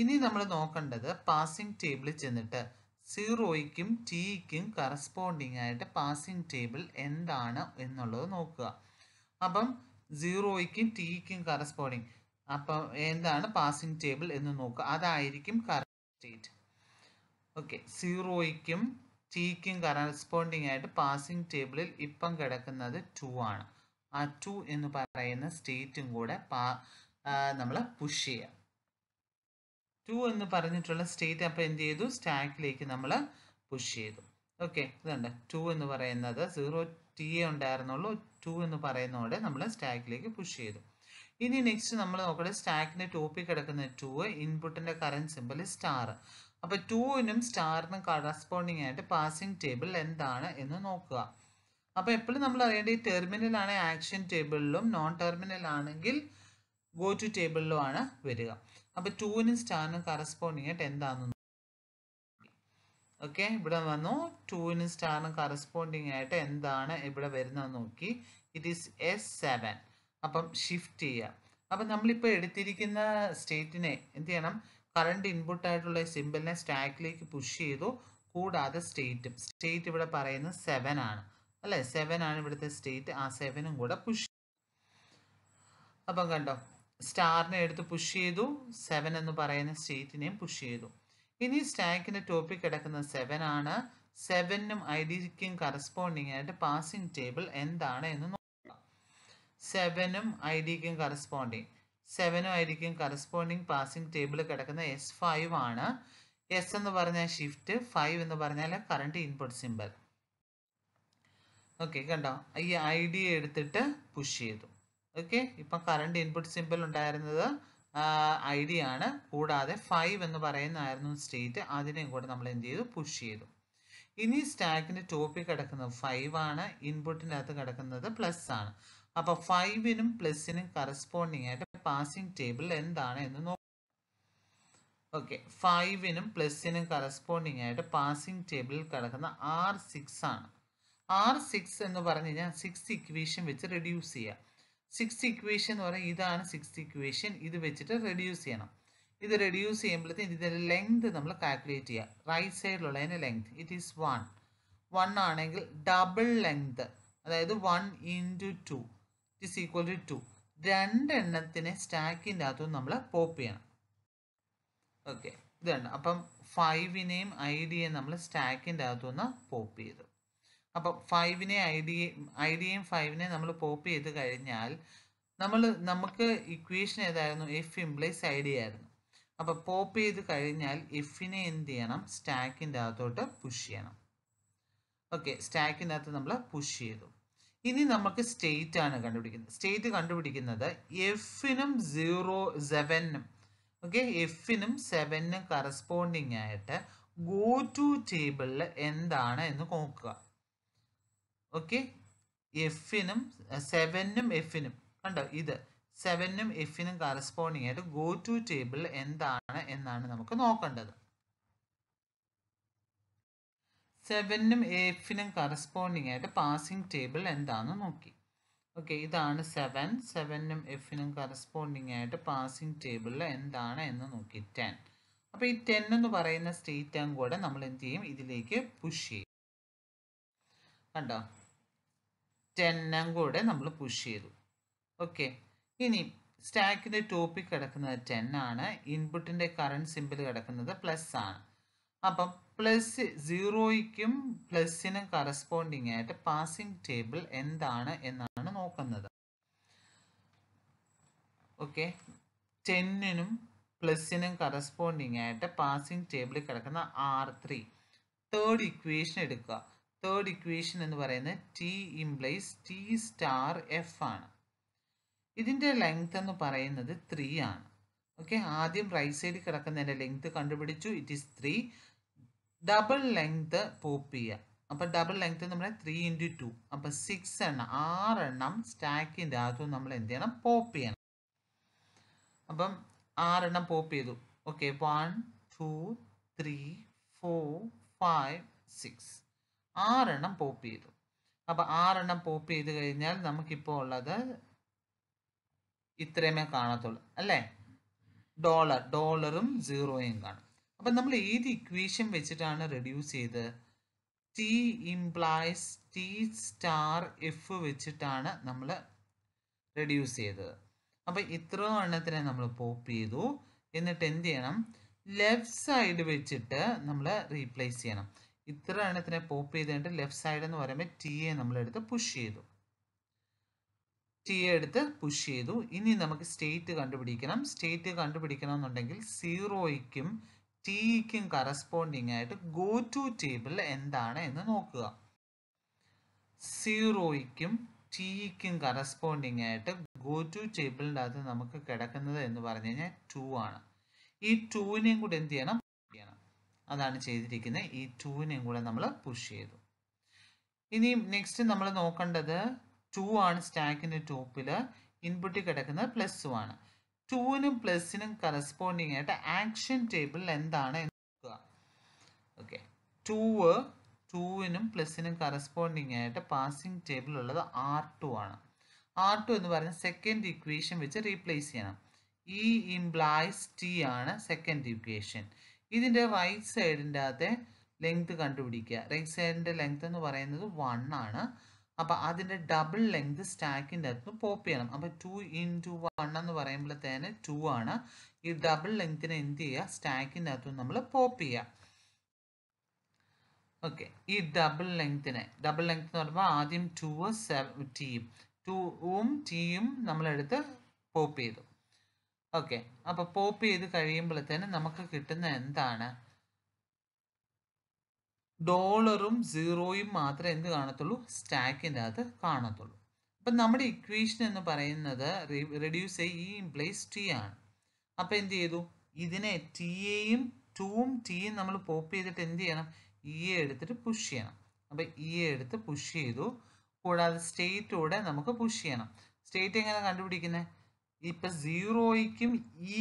ഇനി നമ്മൾ നോക്കേണ്ടത് പാസിംഗ് ടേബിളിൽ ചെന്നിട്ട് സീറോയ്ക്കും ടിക്കും കറസ്പോണ്ടിങ് ആയിട്ട് പാസിംഗ് ടേബിൾ എന്താണ് എന്നുള്ളത് നോക്കുക അപ്പം സീറോയ്ക്കും ടിക്കും കറസ്പോണ്ടിങ് അപ്പം എന്താണ് പാസിംഗ് ടേബിൾ എന്ന് നോക്കുക അതായിരിക്കും കറണ്ട് സ്റ്റേറ്റ് ഓക്കെ സീറോയ്ക്കും ടിക്കും കറസ്പോണ്ടിങ് ആയിട്ട് പാസിംഗ് ടേബിളിൽ ഇപ്പം കിടക്കുന്നത് ടു ആണ് ആ ടു എന്ന് പറയുന്ന സ്റ്റേറ്റും കൂടെ നമ്മൾ പുഷ് ചെയ്യാം ടു എന്ന് പറഞ്ഞിട്ടുള്ള സ്റ്റേറ്റ് അപ്പോൾ എന്ത് ചെയ്തു സ്റ്റാക്കിലേക്ക് നമ്മൾ പുഷ് ചെയ്തു ഓക്കെ ഇതുണ്ട് ടു എന്ന് പറയുന്നത് സീറോ ടി എ ഉണ്ടായിരുന്നുള്ളൂ ടു എന്ന് പറയുന്നതോടെ നമ്മൾ സ്റ്റാക്കിലേക്ക് പുഷ് ചെയ്തു ഇനി നെക്സ്റ്റ് നമ്മൾ നോക്കട്ടെ സ്റ്റാക്കിൻ്റെ ടോപ്പിൽ കിടക്കുന്ന ടു ഇൻപുട്ടിൻ്റെ കറൻറ്റ് സിമ്പിൾ സ്റ്റാർ അപ്പോൾ ടുവിനും സ്റ്റാറിനും കറസ്പോണ്ടിങ് ആയിട്ട് പാസിംഗ് ടേബിൾ എന്താണ് എന്ന് നോക്കുക അപ്പോൾ എപ്പോഴും നമ്മൾ അറിയേണ്ട ഈ ടെർമിനലാണ് ആക്ഷൻ ടേബിളിലും നോൺ ടെർമിനൽ ആണെങ്കിൽ ഗോ ടു ടേബിളിലും ആണ് വരിക അപ്പോൾ ടൂവിനും സ്റ്റാറിനും കറസ്പോണ്ടിങ് ആയിട്ട് എന്താണെന്ന് ഓക്കെ ഇവിടെ വന്നു ടൂവിനും സ്റ്റാറിനും കറസ്പോണ്ടിങ് ആയിട്ട് എന്താണ് ഇവിടെ വരുന്നത് നോക്കി ഇറ്റ് ഈസ് എസ് സെവൻ അപ്പം ഷിഫ്റ്റ് ചെയ്യാം അപ്പം നമ്മളിപ്പോൾ എടുത്തിരിക്കുന്ന സ്റ്റേറ്റിനെ എന്ത് ചെയ്യണം കറണ്ട് ഇൻപുട്ടായിട്ടുള്ള സിമ്പിളിനെ സ്റ്റാക്കിലേക്ക് പുഷ് ചെയ്തു കൂടാതെ സ്റ്റേറ്റും സ്റ്റേറ്റ് ഇവിടെ പറയുന്നത് സെവൻ ആണ് അല്ലേ സെവൻ ആണ് ഇവിടുത്തെ സ്റ്റേറ്റ് ആ സെവനും കൂടെ പുഷ് അപ്പം കണ്ടോ സ്റ്റാറിനെ എടുത്ത് പുഷ് ചെയ്തു സെവൻ എന്ന് പറയുന്ന സ്റ്റേറ്റിനെയും പുഷ് ചെയ്തു ഇനി സ്റ്റാക്കിൻ്റെ ടോപ്പിൽ കിടക്കുന്ന സെവൻ ആണ് സെവനും ഐ ഡിക്കും കറസ്പോണ്ടിങ് ആയിട്ട് പാസിംഗ് ടേബിൾ എന്താണ് എന്ന് നോക്കുക സെവനും ഐ ഡിക്കും കറസ്പോണ്ടിങ് സെവനും ഐ ഡിക്കും കറസ്പോണ്ടിങ് പാസിംഗ് ടേബിൾ കിടക്കുന്ന എസ് ഫൈവ് ആണ് എസ് എന്ന് പറഞ്ഞാൽ ഷിഫ്റ്റ് ഫൈവ് എന്ന് പറഞ്ഞാൽ കറണ്ട് ഇൻപുട്ട് സിമ്പിൾ ഓക്കെ കണ്ടോ ഈ ഐ ഡി എടുത്തിട്ട് പുഷ് ചെയ്തു ഓക്കെ ഇപ്പം കറണ്ട് ഇൻപുട്ട് സിമ്പിൾ ഉണ്ടായിരുന്നത് ഐ ഡി ആണ് കൂടാതെ ഫൈവ് എന്ന് പറയുന്നതായിരുന്നു സ്റ്റേറ്റ് അതിനെയും കൂടെ നമ്മൾ എന്ത് ചെയ്തു പുഷ് ചെയ്തു ഇനി സ്റ്റാക്കിൻ്റെ ടോപ്പിൽ കിടക്കുന്നത് ഫൈവ് ആണ് ഇൻപുട്ടിൻ്റെ അകത്ത് കിടക്കുന്നത് പ്ലസ് ആണ് അപ്പോൾ ഫൈവിനും പ്ലസിനും കറസ്പോണ്ടിങ് ആയിട്ട് പാസിംഗ് ടേബിൾ എന്താണ് എന്ന് നോക്കാം ഓക്കെ ഫൈവിനും പ്ലസിനും കറസ്പോണ്ടിങ് ആയിട്ട് പാസിംഗ് ടേബിളിൽ കിടക്കുന്ന ആർ സിക്സ് ആണ് ആർ സിക്സ് എന്ന് പറഞ്ഞു കഴിഞ്ഞാൽ സിക്സ് ഇക്വേഷൻ വെച്ച് റെഡ്യൂസ് ചെയ്യുക സിക്സ് ഇക്വേഷൻ എന്ന് പറയും ഇതാണ് സിക്സ് ഇക്വേഷൻ ഇത് വെച്ചിട്ട് റെഡ്യൂസ് ചെയ്യണം ഇത് റെഡ്യൂസ് ചെയ്യുമ്പോഴത്തേക്ക് ഇതിൻ്റെ ലെങ്ത് നമ്മൾ കാൽക്കുലേറ്റ് ചെയ്യുക റൈറ്റ് സൈഡിലുള്ളതിൻ്റെ length it is one one ആണെങ്കിൽ ഡബിൾ ലെങ്ത് അതായത് one into two is equal to two രണ്ടെണ്ണത്തിനെ സ്റ്റാക്കിൻ്റെ അകത്തും നമ്മൾ പോപ്പ് ചെയ്യണം ഓക്കെ ഇതുണ്ട് അപ്പം ഫൈവിനെയും ഐ ഡിയെയും നമ്മൾ സ്റ്റാക്കിൻ്റെ അകത്തുനിന്ന് പോപ്പ് ചെയ്തു അപ്പോൾ ഫൈവിനെ ഐ ഡി ഐ ഡിയും ഫൈവിനെ നമ്മൾ പോപ്പ് ചെയ്ത് കഴിഞ്ഞാൽ നമ്മൾ നമുക്ക് ഇക്വേഷൻ ഏതായിരുന്നു എഫ് ഇംപ്ലൈസ് ഐ ഡി ആയിരുന്നു അപ്പോൾ പോപ്പ് ചെയ്ത് കഴിഞ്ഞാൽ എഫിനെ എന്ത് ചെയ്യണം സ്റ്റാക്കിൻ്റെ അകത്തോട്ട് പുഷ് ചെയ്യണം ഓക്കെ സ്റ്റാക്കിൻ്റെ അകത്ത് നമ്മൾ പുഷ് ചെയ്തു ഇനി നമുക്ക് സ്റ്റേറ്റ് ആണ് കണ്ടുപിടിക്കുന്നത് സ്റ്റേറ്റ് കണ്ടുപിടിക്കുന്നത് എഫിനും സീറോ സെവനും ഓക്കെ എഫിനും സെവനും കറസ്പോണ്ടിങ് ആയിട്ട് ഗോ ടു ടേബിളിൽ എന്താണ് എന്ന് നോക്കുക ഓക്കെ എഫിനും സെവനും എഫിനും കണ്ടോ ഇത് സെവനും എഫിനും കറസ്പോണ്ടിങ് ആയിട്ട് ഗോ ടു ടേബിൾ എന്താണ് എന്നാണ് നമുക്ക് നോക്കേണ്ടത് സെവനും എഫിനും കറസ്പോണ്ടിങ് ആയിട്ട് പാസിംഗ് ടേബിൾ എന്താണെന്ന് നോക്കി ഓക്കെ ഇതാണ് സെവൻ സെവനും എഫിനും കറസ്പോണ്ടിങ് ആയിട്ട് പാസിംഗ് ടേബിളിൽ എന്താണ് എന്ന് നോക്കി ടെൻ അപ്പോൾ ഈ ടെൻ എന്ന് പറയുന്ന സ്റ്റേറ്റ് ആം കൂടെ നമ്മൾ എന്ത് ചെയ്യും ഇതിലേക്ക് പുഷ് ചെയ്യും കണ്ടോ ടെന്നും കൂടെ നമ്മൾ പുഷ് ചെയ്തു ഓക്കെ ഇനി സ്റ്റാക്കിൻ്റെ ടോപ്പിക് കിടക്കുന്നത് ടെൻ ആണ് ഇൻപുട്ടിൻ്റെ കറണ്ട് സിമ്പിൾ കിടക്കുന്നത് പ്ലസ് ആണ് അപ്പം പ്ലസ് സീറോയ്ക്കും പ്ലസ്സിനും കറസ്പോണ്ടിങ് ആയിട്ട് പാസിംഗ് ടേബിൾ എന്താണ് എന്നാണ് നോക്കുന്നത് ഓക്കെ ടെന്നിനും പ്ലസ്സിനും കറസ്പോണ്ടിങ് ആയിട്ട് പാസിംഗ് ടേബിളിൽ കിടക്കുന്ന ആർ ത്രീ തേർഡ് ഇക്വേഷൻ എടുക്കുക തേർഡ് ഇക്വേഷൻ എന്ന് പറയുന്നത് T implies T star F ആണ് ഇതിൻ്റെ ലെങ്ത് എന്ന് പറയുന്നത് ത്രീ ആണ് ഓക്കെ ആദ്യം റൈറ്റ് സൈഡിൽ കിടക്കുന്നതിൻ്റെ ലെങ്ത് കണ്ടുപിടിച്ചു it is three double length pop ചെയ്യുക അപ്പം ഡബിൾ ലെങ്ത് നമ്മൾ ത്രീ ഇൻറ്റു ടു അപ്പം സിക്സ് എണ്ണം ആറെണ്ണം സ്റ്റാക്കിൻ്റെ അകത്തും നമ്മൾ എന്ത് ചെയ്യണം പോപ്പ് ചെയ്യണം അപ്പം ആറെണ്ണം പോപ്പ് ചെയ്തു okay one two three four five six ആറെണ്ണം പോപ്പ് ചെയ്തു അപ്പോൾ ആറെണ്ണം പോപ്പ് ചെയ്ത് കഴിഞ്ഞാൽ നമുക്കിപ്പോൾ ഉള്ളത് ഇത്രയുമേ കാണത്തുള്ളൂ അല്ലേ ഡോളർ ഡോളറും സീറോയും കാണും അപ്പം നമ്മൾ ഏത് ഇക്വേഷൻ വെച്ചിട്ടാണ് റെഡ്യൂസ് ചെയ്ത് T implies T star F വെച്ചിട്ടാണ് നമ്മൾ റെഡ്യൂസ് ചെയ്തത് അപ്പം ഇത്ര എണ്ണത്തിനെ നമ്മൾ പോപ്പ് ചെയ്തു എന്നിട്ട് എന്ത് ചെയ്യണം ലെഫ്റ്റ് സൈഡ് വെച്ചിട്ട് നമ്മൾ റീപ്ലേസ് ചെയ്യണം ഇത്ര എണ്ണത്തിനെ പോപ്പ് ചെയ്തുകൊണ്ട് ലെഫ്റ്റ് സൈഡ് എന്ന് പറയുമ്പോൾ ടി എ നമ്മളെടുത്ത് പുഷ് ചെയ്തു ടി എ എടുത്ത് പുഷ് ചെയ്തു ഇനി നമുക്ക് സ്റ്റേറ്റ് കണ്ടുപിടിക്കണം സ്റ്റേറ്റ് കണ്ടുപിടിക്കണം എന്നുണ്ടെങ്കിൽ സീറോയ്ക്കും ടിക്കും കറസ്പോണ്ടിങ് ആയിട്ട് ഗോ ടു ടേബിൾ എന്താണ് എന്ന് നോക്കുക സീറോയ്ക്കും ടിക്കും കറസ്പോണ്ടിങ് ആയിട്ട് ഗോ ടു ടേബിളിൻ്റെ അകത്ത് നമുക്ക് കിടക്കുന്നത് എന്ന് പറഞ്ഞു കഴിഞ്ഞാൽ ടു ആണ് ഈ ടൂവിനെയും കൂടി എന്ത് ചെയ്യണം അതാണ് ചെയ്തിരിക്കുന്നത് ഈ ടൂവിനെയും കൂടെ നമ്മൾ പുഷ് ചെയ്തു ഇനി നെക്സ്റ്റ് നമ്മൾ നോക്കേണ്ടത് ടു ആണ് സ്റ്റാക്കിൻ്റെ ടോപ്പിൽ ഇൻപുട്ടിൽ കിടക്കുന്നത് പ്ലസ് ടു ആണ് ടൂവിനും പ്ലസ്സിനും കറസ്പോണ്ടിങ് ആയിട്ട് ആക്ഷൻ ടേബിളിൽ എന്താണ് നോക്കുക ഓക്കെ ടൂവ് ടൂവിനും പ്ലസ്സിനും കറസ്പോണ്ടിങ് ആയിട്ട് പാസിംഗ് ടേബിൾ ഉള്ളത് ആർ ടു ആണ് ആർ ടു എന്ന് പറയുന്ന സെക്കൻഡ് ഇക്വേഷൻ വെച്ച് റീപ്ലേസ് ചെയ്യണം ഇ ഇംപ്ലായ്സ് ടി ആണ് സെക്കൻഡ് ഇക്വേഷൻ ഇതിൻ്റെ റൈറ്റ് സൈഡിൻ്റെ അകത്തെ ലെങ്ത് കണ്ടുപിടിക്കുക റൈറ്റ് സൈഡിൻ്റെ ലെങ്ത് എന്ന് പറയുന്നത് വൺ ആണ് അപ്പോൾ അതിൻ്റെ ഡബിൾ ലെങ്ത് സ്റ്റാക്കിൻ്റെ അകത്ത് പോപ്പ് ചെയ്യണം അപ്പോൾ ടു ടു വൺ എന്ന് പറയുമ്പോഴത്തേന് ടു ആണ് ഈ ഡബിൾ ലെങ്തിനെ എന്ത് ചെയ്യുക സ്റ്റാക്കിൻ്റെ അകത്ത് നമ്മൾ പോപ്പ് ചെയ്യുക ഓക്കെ ഈ ഡബിൾ ലെങ്തിനെ ഡബിൾ ലെങ്ത് എന്ന് പറയുമ്പോൾ ആദ്യം ടു സെവൻ ടീയും ടൂവും ടീയും നമ്മളെടുത്ത് പോപ്പ് ചെയ്തു ഓക്കെ അപ്പോൾ പോപ്പ് ചെയ്ത് കഴിയുമ്പോഴത്തേന് നമുക്ക് കിട്ടുന്ന എന്താണ് ഡോളറും സീറോയും മാത്രമേ എന്ത് കാണത്തുള്ളൂ സ്റ്റാക്കിൻ്റെ അകത്ത് കാണത്തുള്ളൂ അപ്പൊ നമ്മുടെ ഇക്വേഷൻ എന്ന് പറയുന്നത് റെഡ്യൂസ് ചെയ് ഇ ഇംപ്ലേസ് ടി ആണ് അപ്പോൾ എന്ത് ചെയ്തു ഇതിനെ ടി എയും ടൂവും ടിയും നമ്മൾ പോപ്പ് ചെയ്തിട്ട് എന്ത് ചെയ്യണം ഇ e എ എടുത്തിട്ട് പുഷ് ചെയ്യണം അപ്പോൾ ഇ e എ എടുത്ത് പുഷ് ചെയ്തു കൂടാതെ സ്റ്റേറ്റോടെ നമുക്ക് പുഷ് ചെയ്യണം സ്റ്റേറ്റ് എങ്ങനെ കണ്ടുപിടിക്കുന്നത് ഇപ്പൊ സീറോയ്ക്കും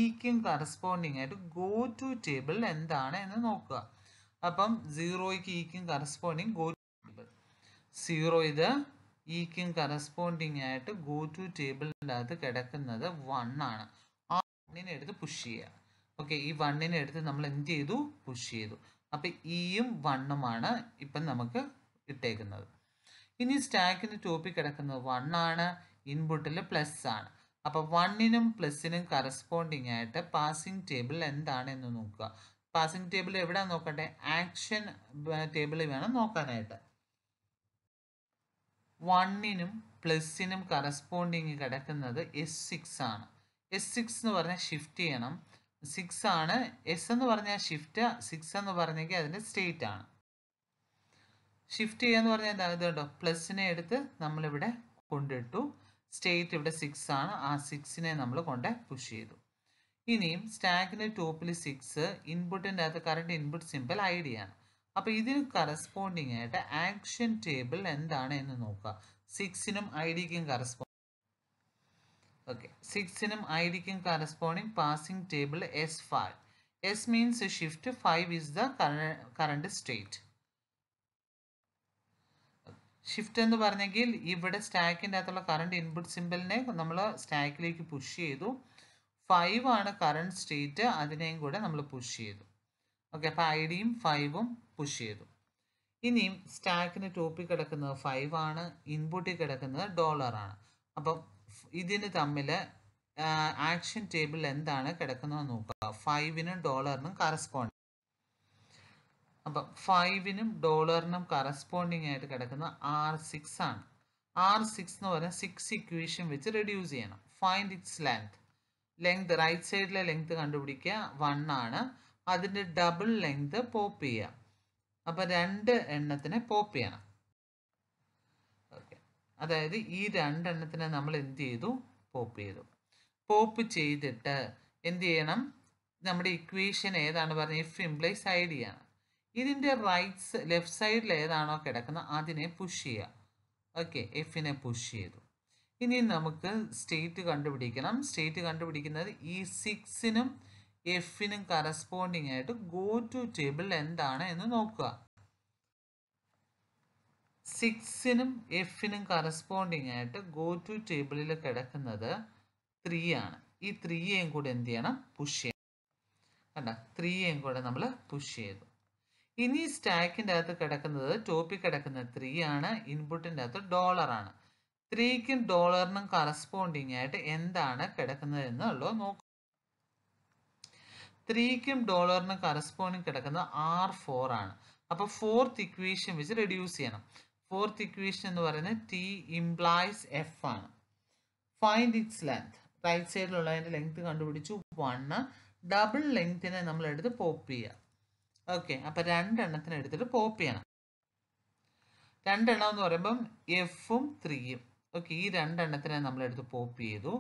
ഇക്കും കറസ്പോണ്ടിങ് ആയിട്ട് ഗോ ടു ടേബിൾ എന്താണ് എന്ന് നോക്കുക അപ്പം സീറോയ്ക്ക് ഇക്കും corresponding go to table zero ഇത് ഇക്കും കറസ്പോണ്ടിങ് ആയിട്ട് ഗോ ടു ടേബിളിൻ്റെ അകത്ത് കിടക്കുന്നത് വൺ ആണ് ആ വണ്ണിനെ എടുത്ത് പുഷ് ചെയ്യുക ഓക്കെ ഈ വണ്ണിനെ എടുത്ത് നമ്മൾ എന്ത് ചെയ്തു പുഷ് ചെയ്തു അപ്പൊ ഇയും വണ്ണുമാണ് ഇപ്പം നമുക്ക് ഇട്ടേക്കുന്നത് ഇനി സ്റ്റാക്കിന് ടോപ്പിൽ കിടക്കുന്നത് വൺ ആണ് ഇൻപുട്ടിൽ പ്ലസ് ആണ് അപ്പോൾ വണ്ണിനും പ്ലസിനും കറസ്പോണ്ടിങ് ആയിട്ട് പാസിംഗ് ടേബിൾ എന്താണെന്ന് നോക്കുക പാസിംഗ് ടേബിൾ എവിടെ നോക്കട്ടെ ആക്ഷൻ ടേബിൾ വേണം നോക്കാനായിട്ട് വണ്ണിനും പ്ലസിനും കറസ്പോണ്ടിങ് കിടക്കുന്നത് എസ് സിക്സ് ആണ് എസ് സിക്സ് എന്ന് പറഞ്ഞാൽ ഷിഫ്റ്റ് ചെയ്യണം സിക്സ് ആണ് എസ് എന്ന് പറഞ്ഞാൽ ഷിഫ്റ്റ് സിക്സ് എന്ന് പറഞ്ഞെങ്കിൽ അതിൻ്റെ സ്റ്റേറ്റ് ആണ് ഷിഫ്റ്റ് ചെയ്യാന്ന് എന്ന് പറഞ്ഞാൽ ഇത് കണ്ടോ പ്ലസ്സിനെ എടുത്ത് നമ്മളിവിടെ കൊണ്ടിട്ടു സ്റ്റേറ്റ് ഇവിടെ സിക്സ് ആണ് ആ സിക്സിനെ നമ്മൾ കൊണ്ട് പുഷ് ചെയ്തു ഇനിയും സ്റ്റാക്കിന് ടോപ്പിൽ സിക്സ് ഇൻപുട്ടിൻ്റെ അകത്ത് കറണ്ട് ഇൻപുട്ട് സിമ്പിൾ ഐഡിയ ആണ് അപ്പോൾ ഇതിന് കറസ്പോണ്ടിങ് ആയിട്ട് ആക്ഷൻ ടേബിൾ എന്താണ് എന്ന് നോക്കുക സിക്സിനും ഡിക്കും കറസ്പോണ്ട് ഓക്കെ സിക്സിനും ഡിക്കും corresponding parsing table S five S means shift five is the current state shift എന്ന് പറഞ്ഞെങ്കിൽ ഇവിടെ സ്റ്റാക്കിൻ്റെ അകത്തുള്ള കറണ്ട് ഇൻപുട്ട് സിമ്പിളിനെ നമ്മൾ സ്റ്റാക്കിലേക്ക് പുഷ് ചെയ്തു ഫൈവ് ആണ് കറണ്ട് സ്റ്റേറ്റ് അതിനെയും കൂടെ നമ്മൾ പുഷ് ചെയ്തു ഓക്കെ അപ്പോൾ ഐ ഡിയും ഫൈവും പുഷ് ചെയ്തു ഇനിയും സ്റ്റാക്കിന് ടോപ്പിൽ കിടക്കുന്നത് ഫൈവ് ആണ് ഇൻപുട്ടിൽ കിടക്കുന്നത് ഡോളറാണ് അപ്പം ഇതിന് തമ്മിൽ ആക്ഷൻ ടേബിളിൽ എന്താണ് കിടക്കുന്നത് നോക്കുക ഫൈവിനും ഡോളറിനും കറസ്പോണ്ട് അപ്പം ഫൈവിനും ഡോളറിനും കറസ്പോണ്ടിങ് ആയിട്ട് കിടക്കുന്ന ആർ സിക്സ് ആണ് ആർ സിക്സ് എന്ന് പറഞ്ഞാൽ സിക്സ് ഇക്വേഷൻ വെച്ച് റെഡ്യൂസ് ചെയ്യണം find its length length right സൈഡിലെ ലെങ്ത് കണ്ടുപിടിക്കുക വൺ ആണ് അതിൻ്റെ ഡബിൾ ലെങ്ത് പോപ്പ് ചെയ്യുക അപ്പം രണ്ട് എണ്ണത്തിനെ പോപ്പ് ചെയ്യണം ഓക്കെ അതായത് ഈ രണ്ടെണ്ണത്തിനെ നമ്മൾ എന്ത് ചെയ്തു പോപ്പ് ചെയ്തു പോപ്പ് ചെയ്തിട്ട് എന്ത് ചെയ്യണം നമ്മുടെ ഇക്വേഷൻ ഏതാണ് പറഞ്ഞത് ഇഫ് ഇംപ്ലൈസ് ഐഡിയാണ് ഇതിൻ്റെ റൈറ്റ്സ് ലെഫ്റ്റ് സൈഡിൽ ഏതാണോ കിടക്കുന്നത് അതിനെ പുഷ് ചെയ്യുക ഓക്കെ എഫിനെ പുഷ് ചെയ്തു ഇനി നമുക്ക് സ്റ്റേറ്റ് കണ്ടുപിടിക്കണം സ്റ്റേറ്റ് കണ്ടുപിടിക്കുന്നത് ഈ സിക്സിനും എഫിനും കറസ്പോണ്ടിങ് ആയിട്ട് ഗോ ടു ടേബിൾ എന്താണ് എന്ന് നോക്കുക സിക്സിനും എഫിനും കറസ്പോണ്ടിങ് ആയിട്ട് ഗോ ടു ടേബിളിൽ കിടക്കുന്നത് ത്രീ ആണ് ഈ ത്രീയെയും കൂടെ എന്ത് ചെയ്യണം പുഷ് ചെയ്യണം കണ്ട ത്രീയെയും കൂടെ നമ്മൾ പുഷ് ചെയ്തു ഇനി സ്റ്റാക്കിൻ്റെ അകത്ത് കിടക്കുന്നത് ടോപ്പിക് കിടക്കുന്നത് ത്രീ ആണ് ഇൻപുട്ടിൻ്റെ അകത്ത് ഡോളർ ആണ് ത്രീക്കും ഡോളറിനും കറസ്പോണ്ടിങ് ആയിട്ട് എന്താണ് കിടക്കുന്നത് എന്നുള്ളത് നോക്കും ത്രീക്കും ഡോളറിനും കറസ്പോണ്ടിങ് കിടക്കുന്നത് ആർ ഫോർ ആണ് അപ്പോൾ ഫോർത്ത് ഇക്വേഷൻ വെച്ച് റെഡ്യൂസ് ചെയ്യണം ഫോർത്ത് ഇക്വേഷൻ എന്ന് പറയുന്നത് ടി ഇംപ്ലൈസ് എഫ് ആണ് ഫൈൻഡ് ഇറ്റ്സ് ലെങ്ത് റൈറ്റ് സൈഡിലുള്ളതിന്റെ ലെങ്ത് കണ്ടുപിടിച്ചു വണ് ഡബിൾ ലെങ്തിനെ നമ്മളെടുത്ത് പോപ്പ് ചെയ്യാം ഓക്കെ അപ്പം രണ്ടെണ്ണത്തിന് എടുത്തിട്ട് പോപ്പ് ചെയ്യണം രണ്ടെണ്ണം എന്ന് പറയുമ്പം എഫും ത്രീയും ഓക്കെ ഈ രണ്ടെണ്ണത്തിനെ നമ്മൾ എടുത്ത് പോപ്പ് ചെയ്തു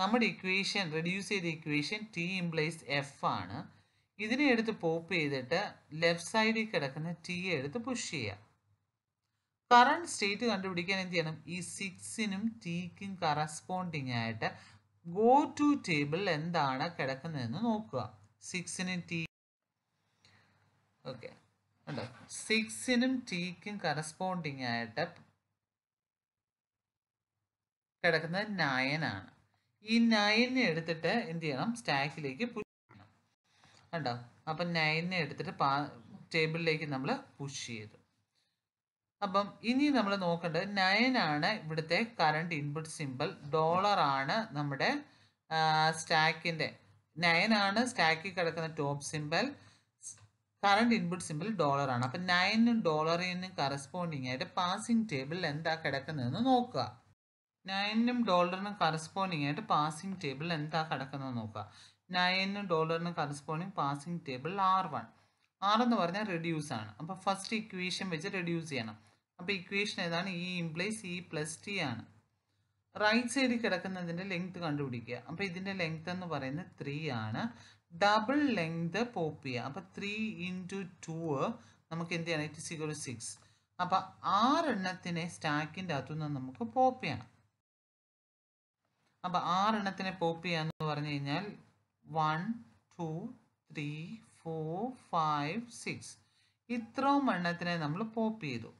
നമ്മുടെ ഇക്വേഷൻ റെഡ്യൂസ് ചെയ്ത ഇക്വേഷൻ ടി ഇംപ്ലൈസ് എഫ് ആണ് ഇതിനെ എടുത്ത് പോപ്പ് ചെയ്തിട്ട് ലെഫ്റ്റ് സൈഡിൽ കിടക്കുന്ന ടി എടുത്ത് പുഷ് ചെയ്യുക കറണ്ട് സ്റ്റേറ്റ് കണ്ടുപിടിക്കാൻ എന്ത് ചെയ്യണം ഈ സിക്സിനും ടീക്കും കറസ്പോണ്ടിങ് ആയിട്ട് ഗോ ടു ടേബിൾ എന്താണ് കിടക്കുന്നതെന്ന് നോക്കുക സിക്സിനും ടി ഓക്കെ ഉണ്ടോ സിക്സിനും ടിക്കും കറസ്പോണ്ടിങ് ആയിട്ട് കിടക്കുന്നത് നയനാണ് ഈ നയനെ എടുത്തിട്ട് എന്ത് ചെയ്യണം സ്റ്റാക്കിലേക്ക് പുഷ് ചെയ്യണം കണ്ടോ അപ്പൊ നയനെ എടുത്തിട്ട് പാ ടേബിളിലേക്ക് നമ്മൾ പുഷ് ചെയ്തു അപ്പം ഇനി നമ്മൾ നോക്കേണ്ടത് നയനാണ് ഇവിടുത്തെ കറണ്ട് ഇൻപുട്ട് സിമ്പിൾ ഡോളർ ആണ് നമ്മുടെ സ്റ്റാക്കിൻ്റെ നയനാണ് സ്റ്റാക്കിൽ കിടക്കുന്ന top symbol current input symbol dollar ആണ് അപ്പൊ നയനും ഡോളറിനും കറസ്പോണ്ടിങ് ആയിട്ട് പാസിംഗ് ടേബിളിൽ എന്താ കിടക്കുന്നതെന്ന് നോക്കുക നയനും ഡോളറിനും കറസ്പോണ്ടിങ് ആയിട്ട് പാസിംഗ് ടേബിളിൽ എന്താ കിടക്കുന്നത് നോക്കുക നയനും ഡോളറിനും corresponding parsing table R one R എന്ന് പറഞ്ഞാൽ റെഡ്യൂസ് ആണ് അപ്പോൾ ഫസ്റ്റ് ഇക്വേഷൻ വെച്ച് റെഡ്യൂസ് ചെയ്യണം അപ്പോൾ ഇക്വേഷൻ ഏതാണ് E implies E plus T ആണ് റൈറ്റ് സൈഡിൽ കിടക്കുന്നതിന്റെ ലെങ്ത് കണ്ടുപിടിക്കുക അപ്പോൾ ഇതിന്റെ ലെങ്ത് എന്ന് പറയുന്നത് ത്രീ ആണ് ഡബിൾ ലെങ്ത് പോപ്പ് ചെയ്യുക അപ്പോൾ ത്രീ ഇൻറ്റു ടു നമുക്ക് എന്ത് ചെയ്യണം ഇറ്റ് സിഗർ സിക്സ് അപ്പോൾ ആറെണ്ണത്തിനെ സ്റ്റാക്കിൻ്റെ അകത്തുനിന്ന് നമുക്ക് പോപ്പ് ചെയ്യണം അപ്പോൾ ആറെണ്ണത്തിനെ പോപ്പ് ചെയ്യാന്ന് പറഞ്ഞു കഴിഞ്ഞാൽ one two three four five six ഇത്രയും എണ്ണത്തിനെ നമ്മൾ പോപ്പ് ചെയ്തു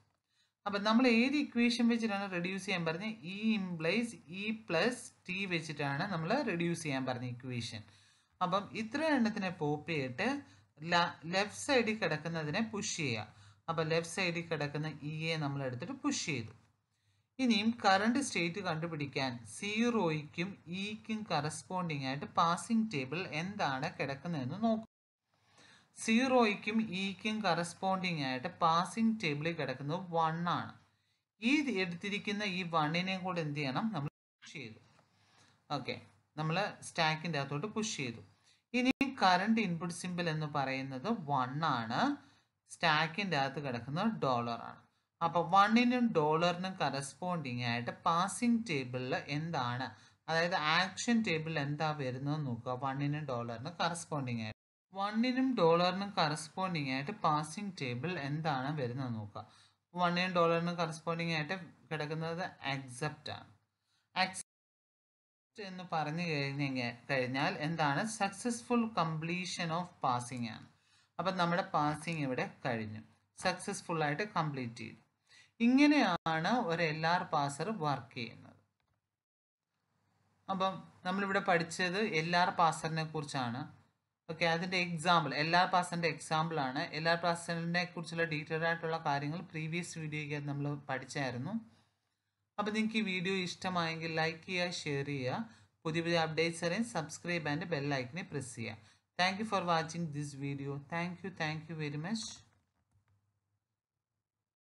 അപ്പം നമ്മൾ ഏത് ഇക്വേഷൻ വെച്ചിട്ടാണ് റെഡ്യൂസ് ചെയ്യാൻ പറഞ്ഞത് E implies E plus T വെച്ചിട്ടാണ് നമ്മൾ റെഡ്യൂസ് ചെയ്യാൻ പറഞ്ഞ ഇക്വേഷൻ അപ്പം ഇത്ര എണ്ണത്തിനെ പോപ്പ് ചെയ്തിട്ട് ലെഫ്റ്റ് സൈഡിൽ കിടക്കുന്നതിനെ പുഷ് ചെയ്യുക അപ്പം ലെഫ്റ്റ് സൈഡിൽ കിടക്കുന്ന ഇ e എ നമ്മൾ എടുത്തിട്ട് പുഷ് ചെയ്തു ഇനിയും കറണ്ട് സ്റ്റേറ്റ് കണ്ടുപിടിക്കാൻ സീറോയ്ക്കും ഇക്കും e കറസ്പോണ്ടിങ് ആയിട്ട് പാസിംഗ് ടേബിൾ എന്താണ് കിടക്കുന്നതെന്ന് നോക്കുക സീറോയ്ക്കും ഇക്കും e കറസ്പോണ്ടിങ് ആയിട്ട് പാസിംഗ് ടേബിളിൽ കിടക്കുന്നത് വൺ ആണ് ഈ എടുത്തിരിക്കുന്ന ഈ വണ്ണിനെയും കൂടെ എന്ത് ചെയ്യണം നമ്മൾ ചെയ്തു ഓക്കെ നമ്മൾ സ്റ്റാക്കിൻ്റെ അകത്തോട്ട് പുഷ് ചെയ്തു ഇനി കറണ്ട് ഇൻപുട്ട് സിമ്പിൾ എന്ന് പറയുന്നത് വൺ ആണ് സ്റ്റാക്കിൻ്റെ അകത്ത് കിടക്കുന്ന ഡോളർ ആണ് അപ്പോൾ വണ്ണിനും ഡോളറിനും കറസ്പോണ്ടിങ് ആയിട്ട് പാസിംഗ് ടേബിളിൽ എന്താണ് അതായത് ആക്ഷൻ ടേബിളിൽ എന്താ വരുന്നത് നോക്കുക വണ്ണിനും ഡോളറിനും കറസ്പോണ്ടിങ് ആയിട്ട് വണ്ണിനും ഡോളറിനും കറസ്പോണ്ടിങ് ആയിട്ട് പാസിംഗ് ടേബിൾ എന്താണ് വരുന്നത് നോക്കുക വണ്ണിനും ഡോളറിനും കറസ്പോണ്ടിങ് ആയിട്ട് കിടക്കുന്നത് അക്സെപ്റ്റ് ആണ് ടെസ്റ്റ് എന്ന് പറഞ്ഞു കഴിഞ്ഞ കഴിഞ്ഞാൽ എന്താണ് സക്സസ്ഫുൾ കംപ്ലീഷൻ ഓഫ് പാസിംഗ് ആണ് അപ്പം നമ്മുടെ പാസിംഗ് ഇവിടെ കഴിഞ്ഞു സക്സസ്ഫുൾ ആയിട്ട് കംപ്ലീറ്റ് ചെയ്തു ഇങ്ങനെയാണ് ഒരു എൽ ആർ പാസർ വർക്ക് ചെയ്യുന്നത് അപ്പം നമ്മളിവിടെ പഠിച്ചത് എൽ ആർ പാസറിനെ കുറിച്ചാണ് ഓക്കെ അതിൻ്റെ എക്സാമ്പിൾ എൽ ആർ പാസറിൻ്റെ ആണ് എൽ ആർ പാസറിനെ കുറിച്ചുള്ള ഡീറ്റെയിൽ ആയിട്ടുള്ള കാര്യങ്ങൾ പ്രീവിയസ് വീഡിയോയ്ക്ക് നമ്മൾ പഠിച്ചായിരുന്നു അപ്പോൾ നിങ്ങൾക്ക് ഈ വീഡിയോ ഇഷ്ടമായെങ്കിൽ ലൈക്ക് ചെയ്യുക ഷെയർ ചെയ്യുക പുതിയ പുതിയ അപ്ഡേറ്റ്സ് അറിയാൻ സബ്സ്ക്രൈബ് ആൻഡ് ബെല്ലൈക്കിനെ പ്രസ് ചെയ്യുക thank you for watching this video thank you thank you very much